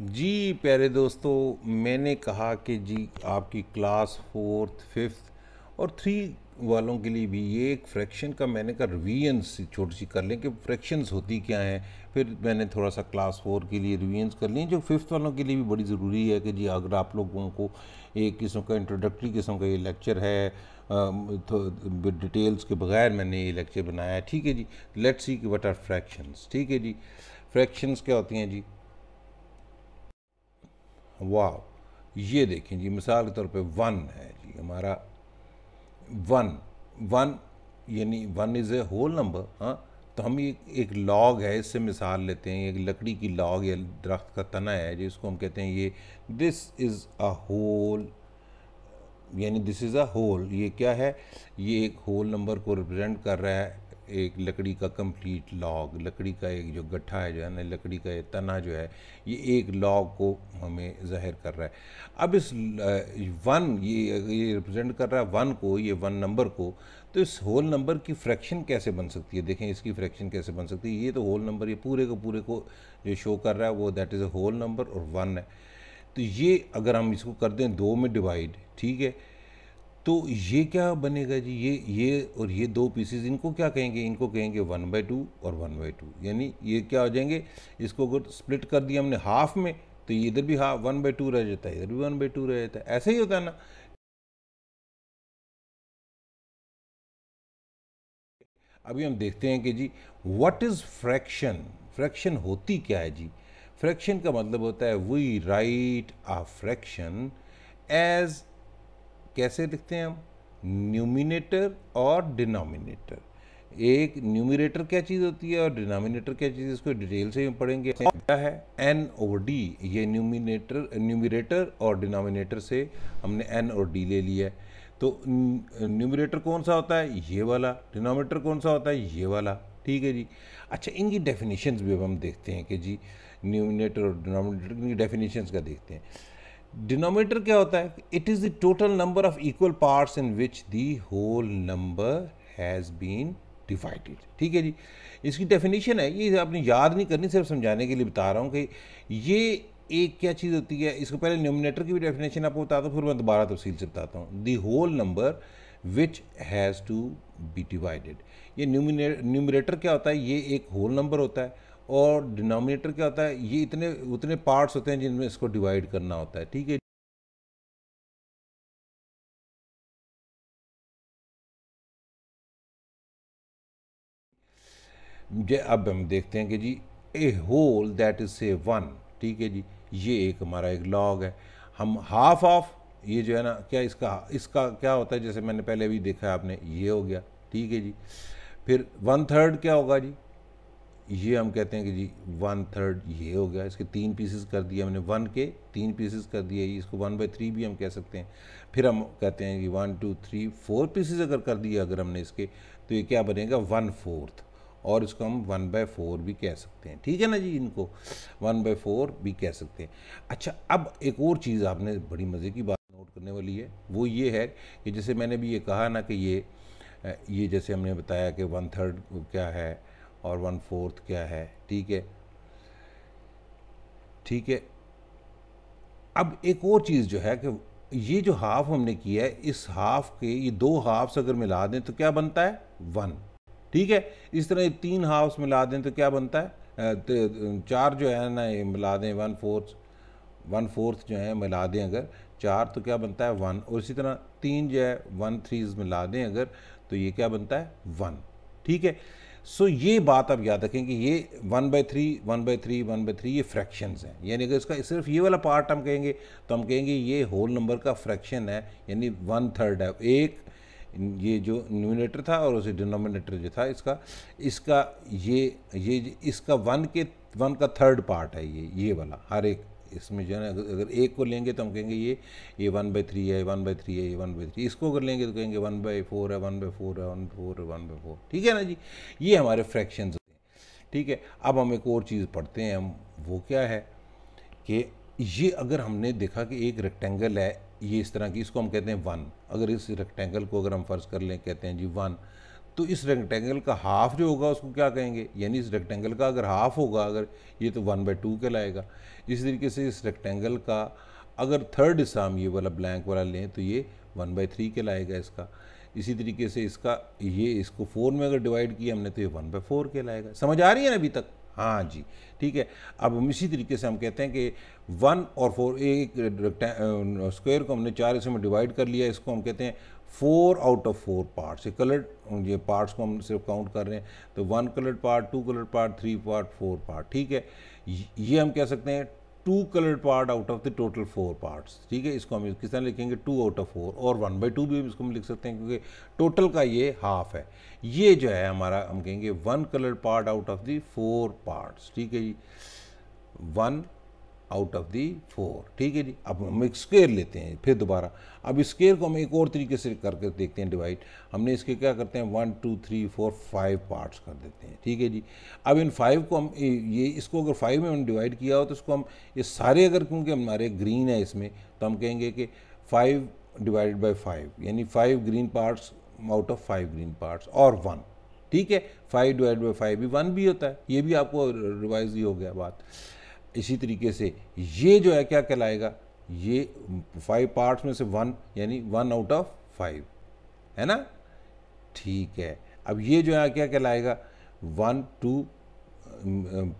जी प्यारे दोस्तों मैंने कहा कि जी आपकी क्लास फोर्थ फिफ्थ और थ्री वालों के लिए भी ये एक फ्रैक्शन का मैंने कहा रिवीजन्स छोटी सी कर लें कि फ्रैक्शंस होती क्या हैं फिर मैंने थोड़ा सा क्लास फोर के लिए रिवीजन्स कर लिए जो फिफ्थ वालों के लिए भी बड़ी ज़रूरी है कि जी अगर आप लोगों को एक किस्म का इंट्रोडक्टरी किस्म का ये लेक्चर है डिटेल्स तो के बगैर मैंने ये लेक्चर बनाया ठीक है जी लेट्स सी कि वट आर फ्रैक्शंस ठीक है जी फ्रैक्शंस क्या होती हैं जी वाव ये देखें जी मिसाल के तौर पे वन है जी हमारा वन वन यानी one is a whole number हाँ तो हम ये एक लॉग है इससे मिसाल लेते हैं एक लकड़ी की लॉग या दरख्त का तना है जिसको हम कहते हैं ये दिस इज़ अ होल यानी दिस इज़ अ होल ये क्या है ये एक होल नंबर को रिप्रेजेंट कर रहा है एक लकड़ी का कंप्लीट लॉग लकड़ी का एक जो गट्ठा है जो है ना लकड़ी का तना जो है ये एक लॉग को हमें ज़ाहिर कर रहा है अब इस वन ये ये रिप्रेजेंट कर रहा है वन को ये वन नंबर को तो इस होल नंबर की फ्रैक्शन कैसे बन सकती है देखें इसकी फ्रैक्शन कैसे बन सकती है ये तो होल नंबर ये पूरे को पूरे को जो शो कर रहा है वो that is a whole number और वन है तो ये अगर हम इसको कर दें दो में डिवाइड ठीक है तो ये क्या बनेगा जी ये ये और ये दो पीसेज इनको क्या कहेंगे इनको कहेंगे वन बाई टू और वन बाई टू यानी ये क्या हो जाएंगे इसको अगर स्प्लिट कर दिया हमने हाफ में तो ये इधर भी हाफ वन बाई टू रह जाता है इधर भी वन बाई टू रह जाता है ऐसे ही होता है ना अभी हम देखते हैं कि जी व्हाट इज़ फ्रैक्शन फ्रैक्शन होती क्या है जी फ्रैक्शन का मतलब होता है we write a fraction as कैसे लिखते हैं हम न्यूमिनेटर और डिनोमिनेटर एक न्यूमिनेटर क्या चीज़ होती है और डिनोमिनेटर क्या चीज़ इसको डिटेल से पढ़ेंगे क्या है एन ओ डी ये न्यूमिनेटर न्यूमिनेटर और डिनोमिनेटर से हमने एन ओ डी ले लिया है तो न्यूमिनेटर कौन सा होता है ये वाला डिनोमिनेटर कौन सा होता है ये वाला ठीक है जी अच्छा इनकी डेफिनेशंस भी अब हम देखते हैं कि जी न्यूमिनेटर और डिनोमिनेटर की डेफिनेशंस का देखते हैं डिनोमिनेटर क्या होता है it is the total number of equal parts in which the whole number has been divided ठीक है जी इसकी डेफिनेशन है ये आपने याद नहीं करनी सिर्फ समझाने के लिए बता रहा हूँ कि ये एक क्या चीज़ होती है इसको पहले न्यूमिनेटर की भी डेफिनेशन आपको बताता हूँ फिर मैं दोबारा तफसील से बताता हूँ the whole number which has to be divided ये न्यूमिनेटर क्या होता है ये एक होल नंबर होता है और डिनोमिनेटर क्या होता है ये इतने उतने पार्ट्स होते हैं जिनमें इसको डिवाइड करना होता है ठीक है अब हम देखते हैं कि जी ए होल दैट इज से वन ठीक है जी ये एक हमारा एक लॉग है हम हाफ ऑफ ये जो है ना क्या इसका इसका क्या होता है जैसे मैंने पहले भी देखा है आपने ये हो गया ठीक है जी फिर वन थर्ड क्या होगा जी ये हम कहते हैं कि जी वन थर्ड ये हो गया इसके तीन पीसेस कर दिए हमने वन के तीन पीसेस कर दिए इसको वन बाई थ्री भी हम कह सकते हैं फिर हम कहते हैं कि one two three four pieces अगर कर दिए अगर हमने इसके तो ये क्या बनेगा वन फोर्थ और इसको हम वन बाय फोर भी कह सकते हैं ठीक है ना जी इनको वन बाय फोर भी कह सकते हैं अच्छा अब एक और चीज़ आपने बड़ी मज़े की बात नोट करने वाली है वो ये है कि जैसे मैंने भी ये कहा ना कि ये ये जैसे हमने बताया कि वन थर्ड क्या है और वन फोर्थ क्या है ठीक है ठीक है अब एक और चीज़ जो है कि ये जो हाफ हमने किया है इस हाफ के ये दो हाफ्स अगर मिला दें तो क्या बनता है वन ठीक है इस तरह ये तीन हाफ्स मिला दें तो क्या बनता है तो, चार जो है ना ये मिला दें वन फोर्थ वन फोर्थ जो है मिला दें अगर चार तो क्या बनता है वन और इसी तरह तीन जो है वन थ्रीज मिला दें अगर तो ये क्या बनता है वन ठीक है सो so, ये बात आप याद रखें कि ये one by three one by three one by three ये फ्रैक्शंस हैं यानी कि इसका सिर्फ ये वाला पार्ट हम कहेंगे तो हम कहेंगे ये होल नंबर का फ्रैक्शन है यानी वन थर्ड है एक ये जो न्यूमिनेटर था और उसे डिनोमिनेटर जो था इसका इसका ये ये इसका वन के वन का थर्ड पार्ट है ये ये वाला हर एक इसमें जो है अगर, अगर एक को लेंगे तो हम कहेंगे ये ये वन बाई थ्री है वन बाई थ्री है ये वन बाई थ्री इसको अगर लेंगे तो कहेंगे वन बाई फोर है वन बाई फोर है वन बाई फोर है वन बाई फोर ठीक है ना जी ये हमारे फ्रैक्शंस होते हैं ठीक है अब हम एक और चीज़ पढ़ते हैं हम वो क्या है कि ये अगर हमने देखा कि एक रेक्टेंगल है ये इस तरह की इसको हम कहते हैं वन अगर इस रेक्टेंगल को अगर हम फर्ज कर लें कहते हैं जी वन तो इस रेक्टेंगल का हाफ जो होगा उसको क्या कहेंगे यानी इस रेक्टेंगल का अगर हाफ होगा अगर ये तो वन बाई टू कहलाएगा इसी तरीके से इस रेक्टेंगल का अगर थर्ड हम ये वाला ब्लैंक वाला लें तो ये वन बाई थ्री कहलाएगा इसका इसी तरीके से इसका ये इसको फोर में अगर डिवाइड किया हमने तो ये वन बाई फोर कहलाएगा समझ आ रही है ना अभी तक हाँ जी ठीक है अब हम इसी तरीके से हम कहते हैं कि वन और फोर एक स्क्वायर को हमने चार हिस्सों में डिवाइड कर लिया इसको हम कहते हैं four out of four parts ये कलर्ड ये पार्ट्स को हम सिर्फ काउंट कर रहे हैं तो one coloured part two coloured part three part four part ठीक है ये हम कह सकते हैं two coloured part out of the total four parts ठीक है इसको हम किस तरह लिखेंगे टू आउट ऑफ फोर और वन बाई टू भी इसको हम लिख सकते हैं क्योंकि टोटल का ये हाफ है ये जो है हमारा हम कहेंगे one coloured part out of the four parts ठीक है जी one out of the four ठीक है जी अब हम एक स्केयर लेते हैं फिर दोबारा अब स्केयर को हम एक और तरीके से करके देखते हैं डिवाइड हमने इसके क्या करते हैं one two three four five parts कर देते हैं ठीक है जी अब इन फाइव को हम ये इसको अगर फाइव में हमने डिवाइड किया हो तो इसको हम ये सारे अगर क्योंकि हमारे ग्रीन है इसमें तो हम कहेंगे कि फाइव डिवाइडेड बाई फाइव यानी five green parts out of five green parts और वन ठीक है फाइव डिवाइड बाई फाइव भी वन भी होता है ये भी आपको रिवाइज ही हो गया बात इसी तरीके से ये जो है क्या कहलाएगा ये फाइव पार्ट्स में से वन यानी वन आउट ऑफ फाइव है ना ठीक है अब ये जो है क्या कहलाएगा one two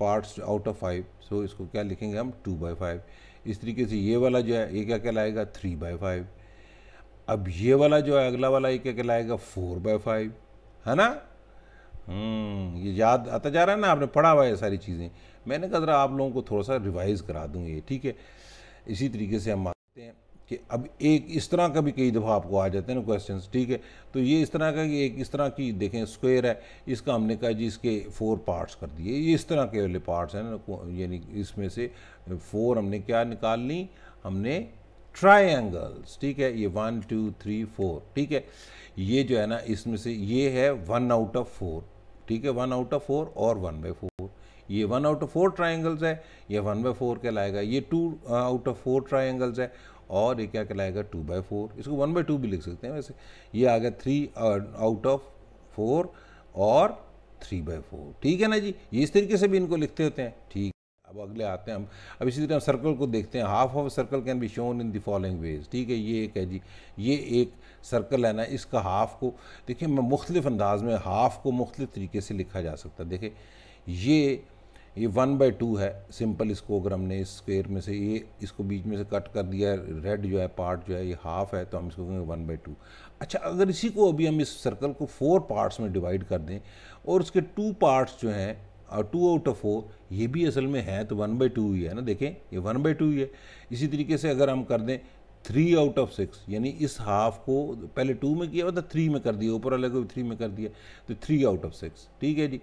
parts out of five so इसको क्या लिखेंगे हम टू बाई फाइव इस तरीके से ये वाला जो है ये क्या कहलाएगा थ्री बाई फाइव अब ये वाला जो है अगला वाला ये क्या कहलाएगा फोर बाई फाइव है ना हम्म, ये याद आता जा रहा है ना आपने पढ़ा हुआ है सारी चीज़ें मैंने कहा ज़रा आप लोगों को थोड़ा सा रिवाइज़ करा दूँ ये ठीक है इसी तरीके से हम मानते हैं कि अब एक इस तरह का भी कई दफ़ा आपको आ जाते हैं ना क्वेश्चन ठीक है तो ये इस तरह का कि एक इस तरह की देखें स्क्वायर है इसका हमने कहा जी इसके फोर पार्ट्स कर दिए ये इस तरह के वाले पार्ट्स हैं ना यानी इसमें से फोर हमने क्या निकाल ली हमने ट्राइंगल्स ठीक है ये वन टू थ्री फोर ठीक है ये जो है ना इसमें से ये है वन आउट ऑफ फोर ठीक है वन आउट ऑफ फोर और वन बाई फोर ये one out of four triangles है ये वन बाई फोर कहलाएगा ये two out of four triangles है और ये क्या कहलाएगा टू बाई फोर इसको वन बाई टू भी लिख सकते हैं वैसे ये आ गया थ्री आउट ऑफ फोर और थ्री बाई फोर ठीक है ना जी ये इस तरीके से भी इनको लिखते होते हैं ठीक अब अगले आते हैं हम अब इसी तरह सर्कल को देखते हैं half of circle can be shown in the following ways ठीक है ये एक है जी ये एक सर्कल है ना इसका हाफ को देखिए मैं मुख्तलिफ अंदाज में हाफ को मुख्तलिफ तरीके से लिखा जा सकता है देखिए ये ये वन बाई टू है सिंपल इसको अगर हमने इस स्क्वेयर में से ये इसको बीच में से कट कर दिया रेड जो है पार्ट जो है ये हाफ है तो हम इसको कहेंगे वन बाई टू अच्छा अगर इसी को अभी हम इस सर्कल को फोर पार्ट्स में डिवाइड कर दें और उसके टू पार्ट्स जो हैं और टू आउट ऑफ फोर ये भी असल में है तो वन बाई टू ही है ना देखें ये वन बाई टू ही है इसी तरीके से अगर हम कर दें थ्री आउट ऑफ सिक्स यानी इस हाफ को पहले टू में किया हुआ था थ्री में कर दिया ऊपर वाले को थ्री में कर दिया तो थ्री आउट ऑफ सिक्स ठीक है जी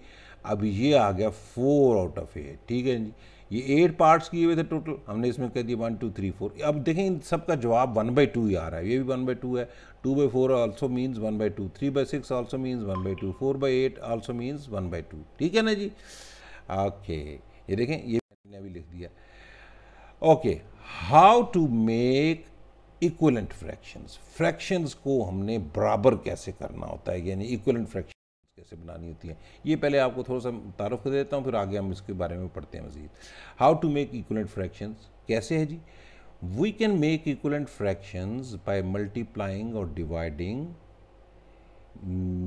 अब ये आ गया फोर आउट ऑफ एट ठीक है जी ये एट पार्ट्स किए हुए थे टोटल हमने इसमें कह दिया वन टू थ्री फोर अब देखें इन सब का जवाब वन बाई टू ही आ रहा है ये भी वन बाई टू है two by four also means one by two three by six also means one by two four by eight also means one by two ठीक है ना जी ओके ये देखें ये मैंने अभी लिख दिया okay how to make equivalent fractions fractions को हमने बराबर कैसे करना होता है यानी इक्वलेंट फ्रैक्शन कैसे बनानी होती है ये पहले आपको थोड़ा सा तारफ़ कर देता हूँ फिर आगे हम इसके बारे में पढ़ते हैं मज़ीद how to make equivalent fractions कैसे है जी we can make equivalent fractions by multiplying और dividing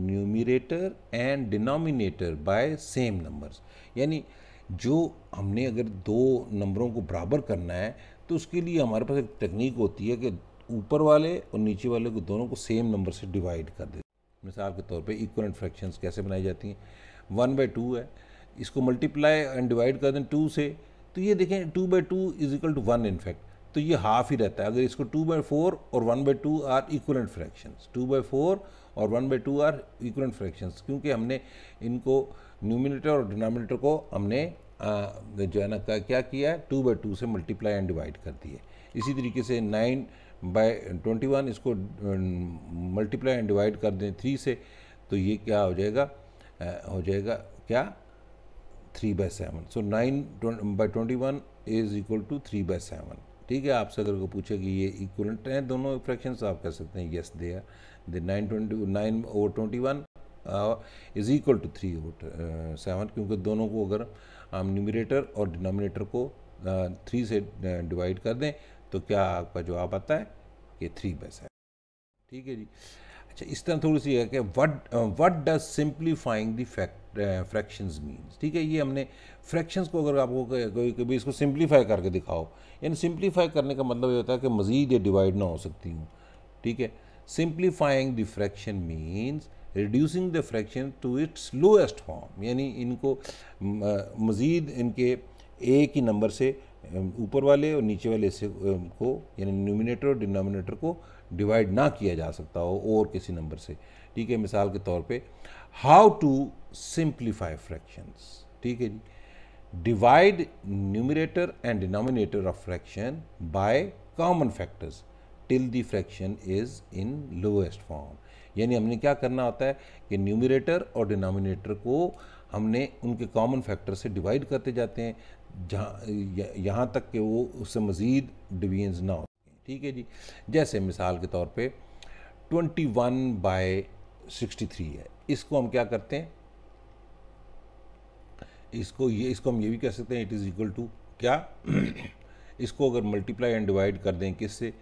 numerator and denominator by same numbers यानी जो हमने अगर दो नंबरों को बराबर करना है तो उसके लिए हमारे पास एक तकनीक होती है कि ऊपर वाले और नीचे वाले को दोनों को सेम नंबर से डिवाइड कर देते मिसाल के तौर पे इक्वलेंट फ्रैक्शंस कैसे बनाई जाती हैं वन बाई टू है इसको मल्टीप्लाई एंड डिवाइड कर दें टू से तो ये देखें two by two is equal to one in fact तो ये हाफ ही रहता है अगर इसको टू बाई फोर और one by two are equivalent fraction two by four और one by two are equivalent fraction क्योंकि हमने इनको न्यूमिनेटर और डिनोमिनेटर को हमने जो है ना क्या किया है टू बाई टू से मल्टीप्लाई एंड डिवाइड कर दिए इसी तरीके से नाइन बाई ट्वेंटी वन इसको मल्टीप्लाई एंड डिवाइड कर दें थ्री से तो ये क्या हो जाएगा आ, हो जाएगा क्या three by seven so nine by twenty one is equal to three by seven ठीक है आपसे अगर को पूछे कि ये इक्वलेंट हैं दोनों फ्रैक्शन आप कह सकते हैं yes they are they nine twenty nine over twenty one is equal to three over seven क्योंकि दोनों को अगर हम न्यूमिनेटर और डिनोमिनेटर को थ्री से डिवाइड कर दें तो क्या आपका जवाब आता है कि थ्री बस है ठीक है जी अच्छा इस तरह थोड़ी सी है कि what what does simplifying the fact fractions means ठीक है ये हमने फ्रैक्शंस को अगर आपको कोई कभी इसको सिंप्लीफाई करके दिखाओ यानी सिंप्लीफाई करने का मतलब ये होता है कि मज़ीद ये डिवाइड ना हो सकती हूँ ठीक है simplifying the fraction means reducing the fraction to its lowest form यानी इनको मज़ीद इनके ए की नंबर से ऊपर वाले और नीचे वाले से को यानी न्यूमिनेटर और डिनोमिनेटर को डिवाइड ना किया जा सकता हो और किसी नंबर से ठीक है मिसाल के तौर पे हाउ टू सिंप्लीफाई फ्रैक्शंस ठीक है जी divide numerator and denominator of fraction by common factors till the fraction is in lowest form यानी हमने क्या करना होता है कि न्यूमिनेटर और डिनोमिनेटर को हमने उनके कॉमन फैक्टर से डिवाइड करते जाते हैं जहाँ यहाँ तक कि वो उससे मज़ीद डिवीजन ना हो ठीक है जी जैसे मिसाल के तौर पे 21 वन बाय सिक्सटी है इसको हम क्या करते हैं इसको ये इसको हम ये भी कह सकते हैं इट इज़ इक्वल टू क्या इसको अगर मल्टीप्लाई एंड डिवाइड कर दें किससे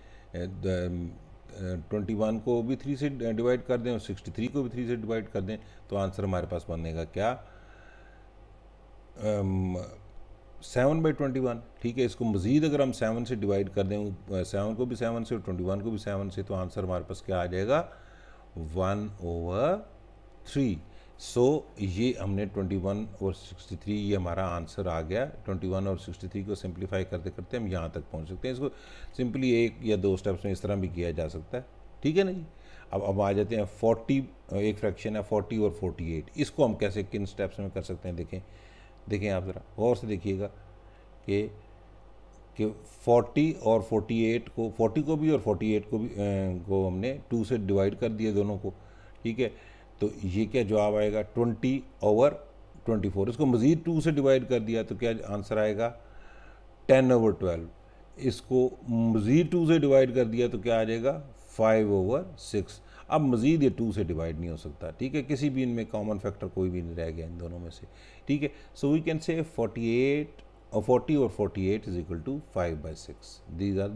ट्वेंटी वन को भी थ्री से डिवाइड कर दें और सिक्सटी थ्री को भी थ्री से डिवाइड कर दें तो आंसर हमारे पास बनेगा क्या सेवन बाई ट्वेंटी वन ठीक है इसको मज़ीद अगर हम सेवन से डिवाइड कर दें सेवन को भी सेवन से और ट्वेंटी वन को भी सेवन से तो आंसर हमारे पास क्या आ जाएगा one over three so so, ये हमने 21 और 63 ये हमारा आंसर आ गया 21 और 63 को सिंप्लीफाई करते करते हम यहाँ तक पहुँच सकते हैं इसको सिंपली एक या दो स्टेप्स में इस तरह भी किया जा सकता है ठीक है ना जी अब अब आ जाते हैं 40 एक फ्रैक्शन है 40 और 48 इसको हम कैसे किन स्टेप्स में कर सकते हैं देखें देखें आप ज़रा गौर से देखिएगा कि कि 40 और 48 को 40 को भी और 48 को भी को हमने टू से डिवाइड कर दिया दोनों को ठीक है तो ये क्या जवाब आएगा ट्वेंटी ओवर ट्वेंटी फोर इसको मज़ीद टू से डिवाइड कर दिया तो क्या आंसर आएगा टेन ओवर ट्वेल्व इसको मज़ीद टू से डिवाइड कर दिया तो क्या आ जाएगा फाइव ओवर सिक्स अब मज़ीद ये टू से डिवाइड नहीं हो सकता ठीक है किसी भी इनमें कॉमन फैक्टर कोई भी नहीं रह गया इन दोनों में से ठीक है so we can say forty eight और फोर्टी और forty eight is equal to five by six these are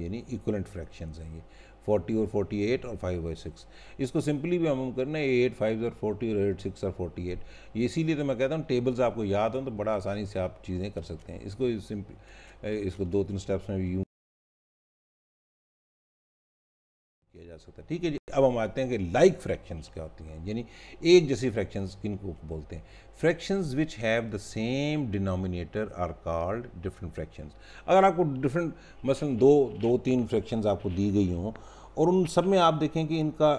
यानी इक्वलेंट फ्रैक्शन हैं ये फोर्टी और फोर्टी एट और फाइव बाई सिक्स इसको सिंपली भी हम करना है एट फाइव और फोर्टी और एट सिक्स और फोर्टी एट ये इसीलिए तो मैं कहता हूँ टेबल्स आपको याद हों तो बड़ा आसानी से आप चीज़ें कर सकते हैं इसको सिंपल इसको दो तीन स्टेप्स में भी यूँ जा सकता है ठीक है जी अब हम आते हैं कि लाइक फ्रैक्शंस क्या होती हैं यानी एक जैसी फ्रैक्शंस किन को बोलते हैं fractions which have the same denominator are called different fractions अगर आपको डिफरेंट मसल दो दो तीन फ्रैक्शंस आपको दी गई हों और उन सब में आप देखें कि इनका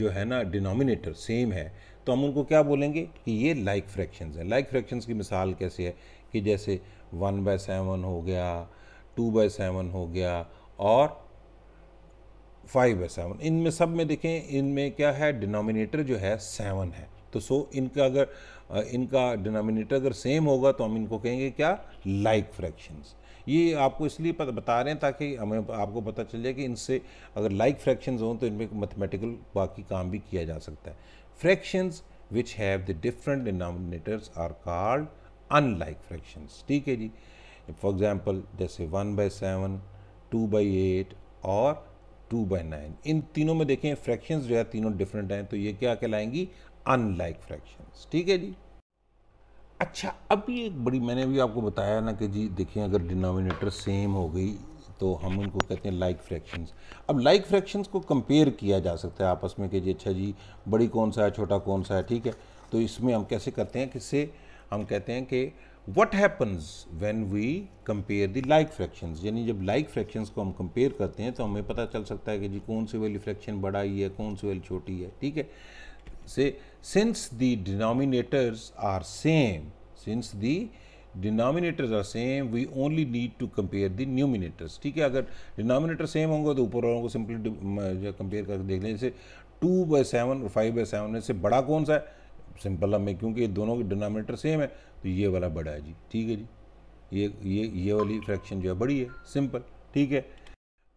जो है ना डिनोमिनेटर सेम है तो हम उनको क्या बोलेंगे कि ये लाइक फ्रैक्शंस हैं लाइक फ्रैक्शंस की मिसाल कैसे है कि जैसे वन बाय सेवन हो गया टू बाय सेवन हो गया और फाइव है सेवन इनमें सब में देखें इनमें क्या है डिनोमिनेटर जो है सेवन है तो सो इनका अगर इनका डिनोमिनेटर अगर सेम होगा तो हम इनको कहेंगे क्या लाइक फ्रैक्शंस ये आपको इसलिए बता रहे हैं ताकि हमें आपको पता चल जाए कि इनसे अगर लाइक फ्रैक्शंस हों तो इनमें मैथमेटिकल बाकी काम भी किया जा सकता है fractions which have the different denominators are called unlike fractions ठीक है जी फॉर एग्ज़ाम्पल जैसे one by seven two by eight और टू बाई नाइन इन तीनों में देखें फ्रैक्शंस जो है तीनों डिफरेंट हैं तो ये क्या कहलाएंगी अनलाइक फ्रैक्शंस ठीक है जी अच्छा अब ये एक बड़ी मैंने भी आपको बताया ना कि जी देखें अगर डिनोमिनेटर सेम हो गई तो हम उनको कहते हैं लाइक फ्रैक्शंस अब लाइक फ्रैक्शंस को कंपेयर किया जा सकता है आपस में कि जी अच्छा जी बड़ी कौन सा है छोटा कौन सा है ठीक है तो इसमें हम कैसे करते हैं किससे हम कहते हैं कि what happens when we compare the like fractions यानी जब लाइक फ्रैक्शंस को हम कंपेयर करते हैं तो हमें पता चल सकता है कि जी कौन सी वाली फ्रैक्शन बड़ा ही है कौन सी वाली छोटी है ठीक है से since the denominators are same since the denominators are same we only need to compare the numerators ठीक है अगर डिनोमिनेटर सेम होंगे तो ऊपर वालों को सिंपली कंपेयर करके देख लें जैसे टू बाई सेवन और फाइव बाई सेवन में से बड़ा कौन सा है सिंपल हमें क्योंकि दोनों के डिनोमिनेटर सेम है तो ये वाला बड़ा है जी ठीक है जी ये ये ये वाली फ्रैक्शन जो है बड़ी है सिंपल ठीक है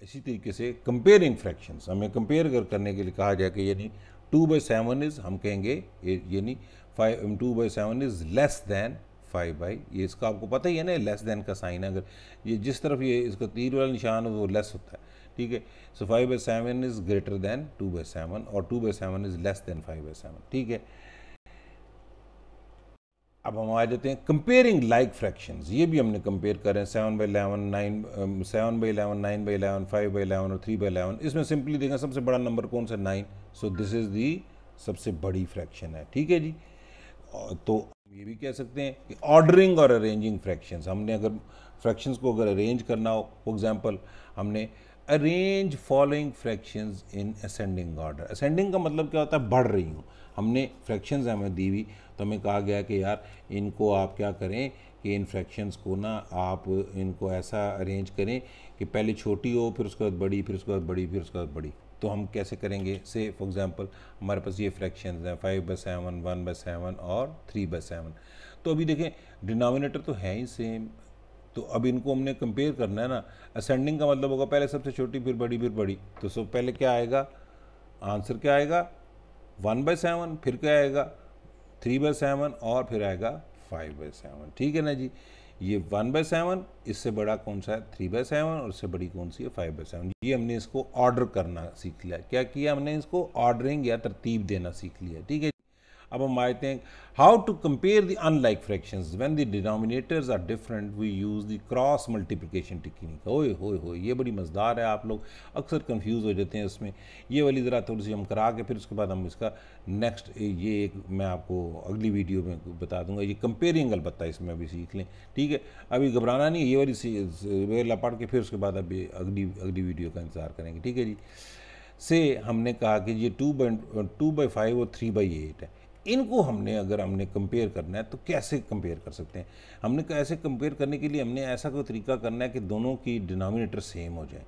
इसी तरीके से कंपेयरिंग फ्रैक्शन हमें कंपेयर कर करने के लिए कहा जाए कि यानी टू बाई सेवन इज़ हम कहेंगे यानी five two by seven is less than five by ये इसका आपको पता ही है ना लेस दैन का साइन अगर ये जिस तरफ ये इसका तीर वाला निशान है वो लेस होता है ठीक है so five by seven is greater than two by seven और two by seven is less than five by seven ठीक है अब हम आ जाते हैं कंपेयरिंग लाइक फ्रैक्शंस ये भी हमने कंपेयर करें seven by eleven nine seven by eleven nine by eleven five by eleven और थ्री बाई इलेवन इसमें सिंपली देखें सबसे बड़ा नंबर कौन सा nine so this is the सबसे बड़ी फ्रैक्शन है ठीक है जी तो ये भी कह सकते हैं कि ऑर्डरिंग और अरेंजिंग फ्रैक्शंस हमने अगर फ्रैक्शंस को अगर अरेंज करना हो फॉर एग्जांपल हमने arrange following fractions in ascending order ascending का मतलब क्या होता है बढ़ रही हूँ हमने फ्रैक्शंस हमें दी हुई तो हमें कहा गया कि यार इनको आप क्या करें कि इन फ्रैक्शंस को ना आप इनको ऐसा अरेंज करें कि पहले छोटी हो फिर उसके बाद बड़ी फिर उसके बाद बड़ी फिर उसके बाद बड़ी तो हम कैसे करेंगे से फॉर एग्ज़ाम्पल हमारे पास ये फ्रैक्शन हैं five by seven one by seven और थ्री बाई सेवन तो अभी देखें डिनोमिनेटर तो है ही सेम तो अब इनको हमने कंपेयर करना है ना असेंडिंग का मतलब होगा पहले सबसे छोटी फिर बड़ी फिर बड़ी तो सब पहले क्या आएगा आंसर क्या आएगा वन बाय सेवन फिर क्या आएगा थ्री बाय सेवन और फिर आएगा फाइव बाय सेवन ठीक है ना जी ये वन बाय सेवन इससे बड़ा कौन सा है थ्री बाय सेवन और इससे बड़ी कौन सी है फाइव बाय सेवन ये हमने इसको ऑर्डर करना सीख लिया क्या किया हमने इसको ऑर्डरिंग या तरतीब देना सीख लिया ठीक है अब हम आए थे how to compare the unlike fractions when the denominators are different we use the cross multiplication technique ओए होए होए ये बड़ी मज़दार है आप लोग अक्सर कंफ्यूज हो जाते हैं इसमें ये वाली ज़रा थोड़ी सी हम करा के फिर उसके बाद हम इसका नेक्स्ट ये एक मैं आपको अगली वीडियो में बता दूंगा ये कंपेयरिंग अलबत्ता इसमें अभी सीख लें ठीक है अभी घबराना नहीं ये वाली वेला पढ़ के फिर उसके बाद अभी अगली अगली वीडियो का इंतज़ार करेंगे ठीक है जी से हमने कहा कि ये two by two by five और थ्री बाई एट है इनको हमने अगर हमने कंपेयर करना है तो कैसे कंपेयर कर सकते हैं हमने कैसे कंपेयर करने के लिए हमने ऐसा कोई तरीका करना है कि दोनों की डिनोमिनेटर सेम हो जाए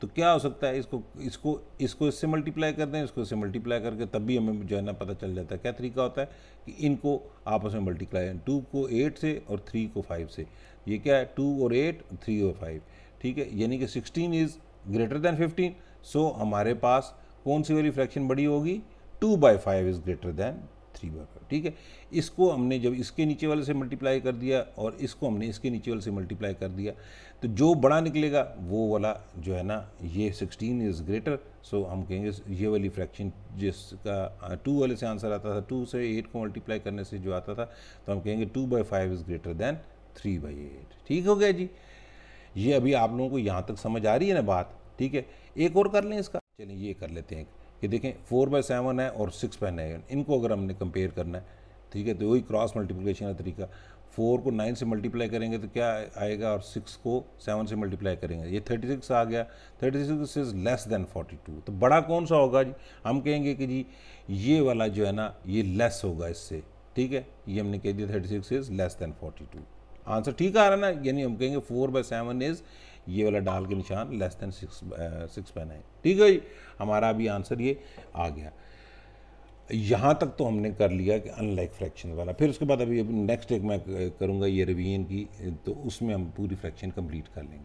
तो क्या हो सकता है इसको इसको इसको इससे मल्टीप्लाई कर दें इसको इससे मल्टीप्लाई करके तब भी हमें जो है ना पता चल जाता है क्या तरीका होता है कि इनको आपस में मल्टीप्लाई टू को एट से और थ्री को फाइव से ये क्या है टू और एट थ्री और फाइव ठीक है यानी कि sixteen is greater than fifteen so हमारे पास कौन सी वाली फ्रैक्शन बड़ी होगी two by five is greater than three by five ठीक है इसको हमने जब इसके नीचे वाले से मल्टीप्लाई कर दिया और इसको हमने इसके नीचे वाले से मल्टीप्लाई कर दिया तो जो बड़ा निकलेगा वो वाला जो है ना ये सिक्सटीन इज़ ग्रेटर सो हम कहेंगे ये वाली फ्रैक्शन जिसका टू हाँ, वाले से आंसर आता था टू से एट को मल्टीप्लाई करने से जो आता था तो हम कहेंगे two by five is greater than three by eight ठीक हो गया जी ये अभी आप लोगों को यहाँ तक समझ आ रही है ना बात ठीक है एक और कर लें इसका चलिए ये कर लेते हैं ये देखें फोर बाय सेवन है और सिक्स बाय नाइन इनको अगर हमने कंपेयर करना है ठीक है तो वही क्रॉस मल्टीप्लिकेशन का तरीका फोर को नाइन से मल्टीप्लाई करेंगे तो क्या आएगा और सिक्स को सेवन से मल्टीप्लाई करेंगे ये थर्टी सिक्स आ गया thirty six is less than forty two तो बड़ा कौन सा होगा जी हम कहेंगे कि जी ये वाला जो है ना ये लेस होगा इससे ठीक है ये हमने कह दिया thirty six is less than forty two answer ठीक आ रहा है ना यानी हम कहेंगे फोर बाय सेवन इज़ ये वाला डाल के निशान लेस देन सिक्स सिक्स पेन है ठीक है जी हमारा अभी आंसर ये आ गया यहाँ तक तो हमने कर लिया कि अनलाइक फ्रैक्शन वाला फिर उसके बाद अभी नेक्स्ट एक मैं करूँगा ये रिवीजन की तो उसमें हम पूरी फ्रैक्शन कंप्लीट कर लेंगे